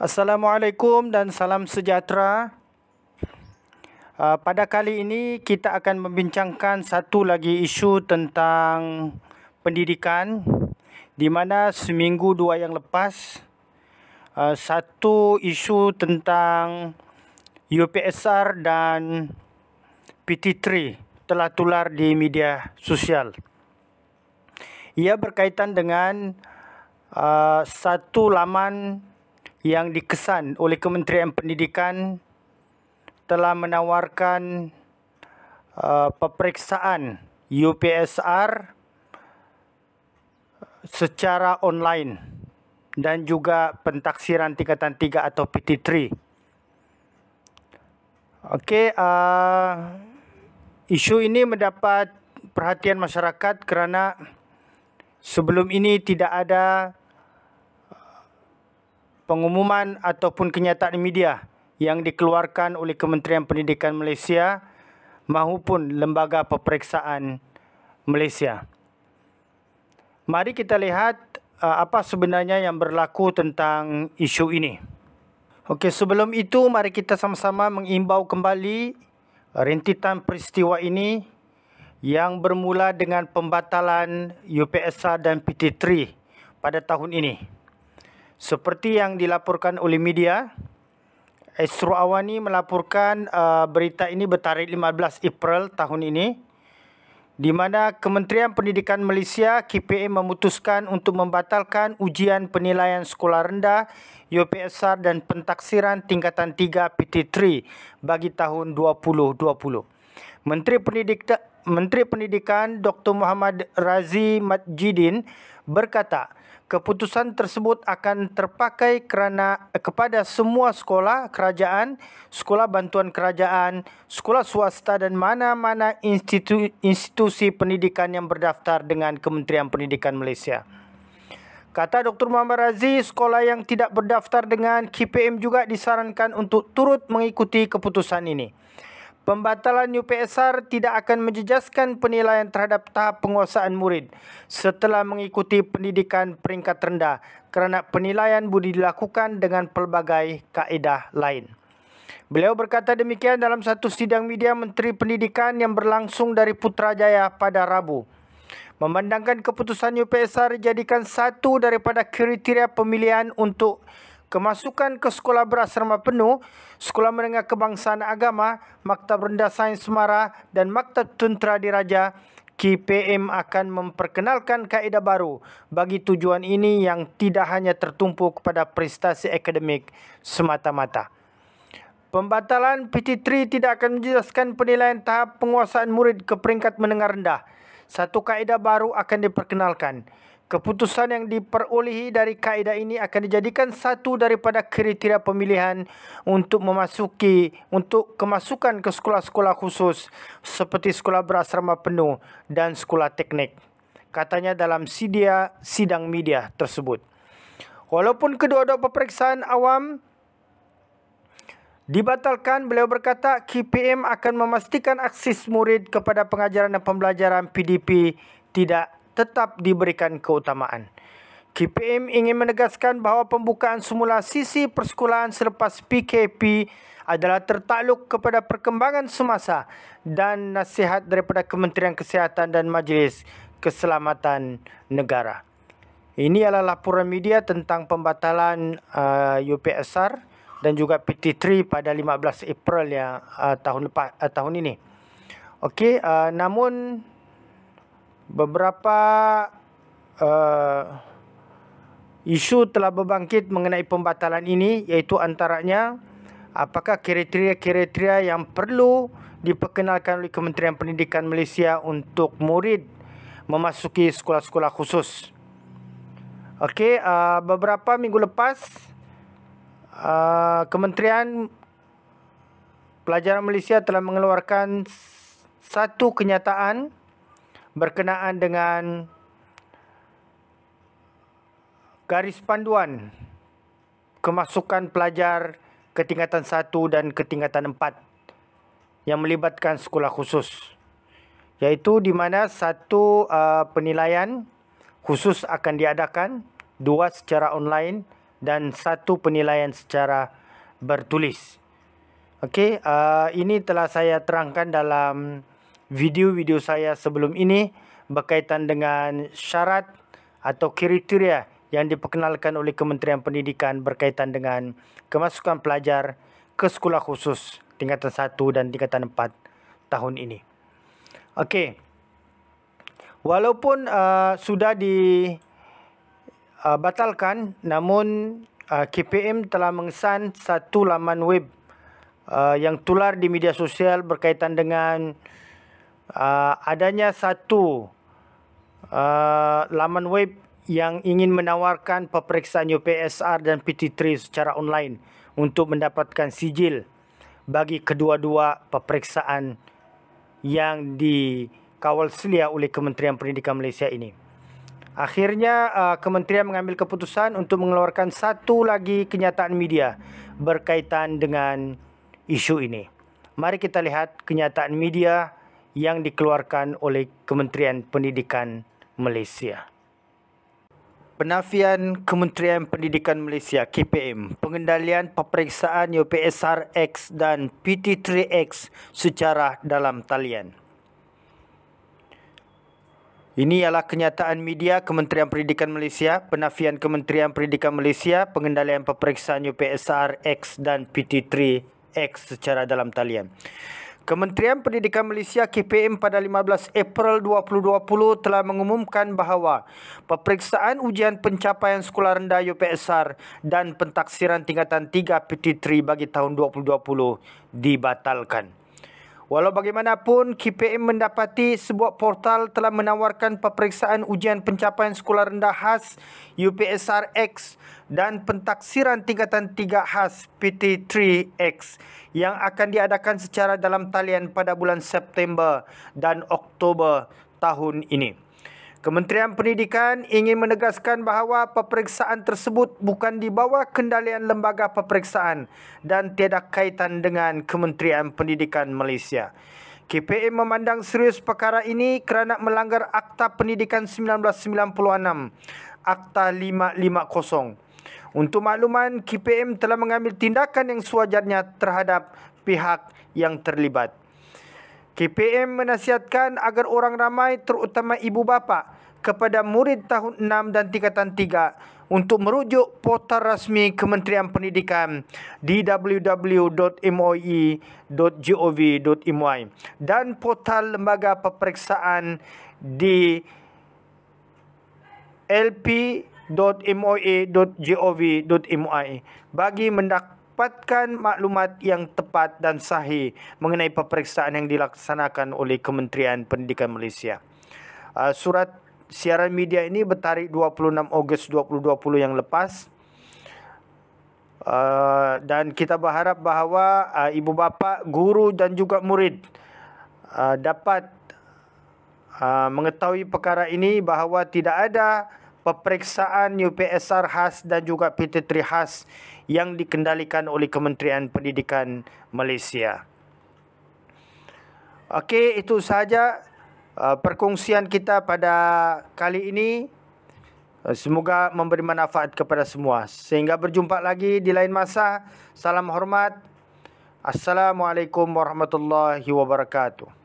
Assalamualaikum dan salam sejahtera. Ah, pada kali ini kita akan membincangkan satu lagi isu tentang pendidikan di mana seminggu dua yang lepas ah, satu isu tentang UPSR dan PT3 telah tular di media sosial. Ia berkaitan dengan uh, satu laman yang dikesan oleh Kementerian Pendidikan telah menawarkan uh, peperiksaan UPSR secara online dan juga pentaksiran tingkatan 3 atau PT3. Okey, uh, isu ini mendapat perhatian masyarakat kerana sebelum ini tidak ada pengumuman ataupun kenyataan media yang dikeluarkan oleh Kementerian Pendidikan Malaysia maupun Lembaga Peperiksaan Malaysia. Mari kita lihat uh, apa sebenarnya yang berlaku tentang isu ini. Okey, sebelum itu mari kita sama-sama mengimbau kembali rentitan peristiwa ini yang bermula dengan pembatalan UPSR dan PT3 pada tahun ini. Seperti yang dilaporkan oleh media, Esro Awani melaporkan uh, berita ini bertarik 15 April tahun ini di mana Kementerian Pendidikan Malaysia KPM memutuskan untuk membatalkan ujian penilaian sekolah rendah UPSR dan pentaksiran tingkatan 3 PT3 bagi tahun 2020. Menteri Pendidikan Menteri Pendidikan Dr. Muhammad Razi Majidin berkata, keputusan tersebut akan terpakai kerana eh, kepada semua sekolah kerajaan, sekolah bantuan kerajaan, sekolah swasta dan mana-mana institu- institusi pendidikan yang berdaftar dengan Kementerian Pendidikan Malaysia. Kata Dr. Muhammad Razi, sekolah yang tidak berdaftar dengan KPM juga disarankan untuk turut mengikuti keputusan ini pembatalan UPSR tidak akan menjejaskan penilaian terhadap tahap penguasaan murid setelah mengikuti pendidikan peringkat rendah kerana penilaian budi dilakukan dengan pelbagai kaedah lain. Beliau berkata demikian dalam satu sidang media Menteri Pendidikan yang berlangsung dari Putrajaya pada Rabu. Memandangkan keputusan UPSR dijadikan satu daripada kriteria pemilihan untuk kemasukan ke sekolah berasrama penuh, sekolah menengah kebangsaan agama, maktab rendah sains semara dan maktab tuntra diraja, KPM akan memperkenalkan kaedah baru bagi tujuan ini yang tidak hanya tertumpu kepada prestasi akademik semata-mata. Pembatalan PT3 tidak akan menjelaskan penilaian tahap penguasaan murid ke peringkat menengah rendah. Satu kaedah baru akan diperkenalkan. Keputusan yang diperolehi dari kaedah ini akan dijadikan satu daripada kriteria pemilihan untuk memasuki untuk kemasukan ke sekolah-sekolah khusus seperti sekolah berasrama penuh dan sekolah teknik katanya dalam sidia sidang media tersebut. Walaupun kedua-dua peperiksaan awam dibatalkan, beliau berkata KPM akan memastikan akses murid kepada pengajaran dan pembelajaran PDP tidak tetap diberikan keutamaan. KPM ingin menegaskan bahawa pembukaan semula sisi persekolahan selepas PKP adalah tertakluk kepada perkembangan semasa dan nasihat daripada Kementerian Kesihatan dan Majlis Keselamatan Negara. Ini adalah laporan media tentang pembatalan uh, UPSR dan juga PT3 pada 15 April yang uh, tahun lepas uh, tahun ini. Okey, uh, namun beberapa uh, isu telah berbangkit mengenai pembatalan ini iaitu antaranya apakah kriteria-kriteria yang perlu diperkenalkan oleh Kementerian Pendidikan Malaysia untuk murid memasuki sekolah-sekolah khusus. Okey, uh, beberapa minggu lepas uh, Kementerian Pelajaran Malaysia telah mengeluarkan satu kenyataan berkenaan dengan garis panduan kemasukan pelajar ketingkatan 1 dan ketingkatan 4 yang melibatkan sekolah khusus iaitu di mana satu uh, penilaian khusus akan diadakan dua secara online dan satu penilaian secara bertulis okey uh, ini telah saya terangkan dalam video-video saya sebelum ini berkaitan dengan syarat atau kriteria yang diperkenalkan oleh Kementerian Pendidikan berkaitan dengan kemasukan pelajar ke sekolah khusus tingkatan 1 dan tingkatan 4 tahun ini. Okey. Walaupun uh, sudah di uh, batalkan namun uh, KPM telah mengesan satu laman web uh, yang tular di media sosial berkaitan dengan uh, adanya satu uh, laman web yang ingin menawarkan peperiksaan UPSR dan PT3 secara online untuk mendapatkan sijil bagi kedua-dua peperiksaan yang dikawal selia oleh Kementerian Pendidikan Malaysia ini. Akhirnya uh, Kementerian mengambil keputusan untuk mengeluarkan satu lagi kenyataan media berkaitan dengan isu ini. Mari kita lihat kenyataan media yang dikeluarkan oleh Kementerian Pendidikan Malaysia. Penafian Kementerian Pendidikan Malaysia KPM pengendalian peperiksaan UPSR-X dan PT3X secara dalam talian. Ini ialah kenyataan media Kementerian Pendidikan Malaysia, penafian Kementerian Pendidikan Malaysia pengendalian peperiksaan UPSR-X dan PT3X secara dalam talian. Kementerian Pendidikan Malaysia KPM pada 15 April 2020 telah mengumumkan bahawa peperiksaan ujian pencapaian sekolah rendah UPSR dan pentaksiran tingkatan 3 PT3 bagi tahun 2020 dibatalkan. Walau bagaimanapun, KPM mendapati sebuah portal telah menawarkan peperiksaan ujian pencapaian sekolah rendah khas UPSRX dan pentaksiran tingkatan 3 khas PT3X yang akan diadakan secara dalam talian pada bulan September dan Oktober tahun ini. Kementerian Pendidikan ingin menegaskan bahawa peperiksaan tersebut bukan di bawah kendalian lembaga peperiksaan dan tiada kaitan dengan Kementerian Pendidikan Malaysia. KPM memandang serius perkara ini kerana melanggar Akta Pendidikan 1996, Akta 550. Untuk makluman, KPM telah mengambil tindakan yang sewajarnya terhadap pihak yang terlibat. KPM menasihatkan agar orang ramai terutama ibu bapa kepada murid tahun 6 dan tingkatan 3 untuk merujuk portal rasmi Kementerian Pendidikan di www.moe.gov.my dan portal lembaga peperiksaan di lp.moe.gov.my bagi mendak- mendapatkan maklumat yang tepat dan sahih mengenai peperiksaan yang dilaksanakan oleh Kementerian Pendidikan Malaysia. Ah, surat siaran media ini bertarik 26 Ogos 2020 yang lepas. Ah, dan kita berharap bahawa ah, ibu bapa, guru dan juga murid dapat mengetahui perkara ini bahawa tidak ada peperiksaan UPSR khas dan juga PT3 khas yang dikendalikan oleh Kementerian Pendidikan Malaysia. Okey, itu sahaja uh, perkongsian kita pada kali ini. Uh, semoga memberi manfaat kepada semua. Sehingga berjumpa lagi di lain masa. Salam hormat. Assalamualaikum warahmatullahi wabarakatuh.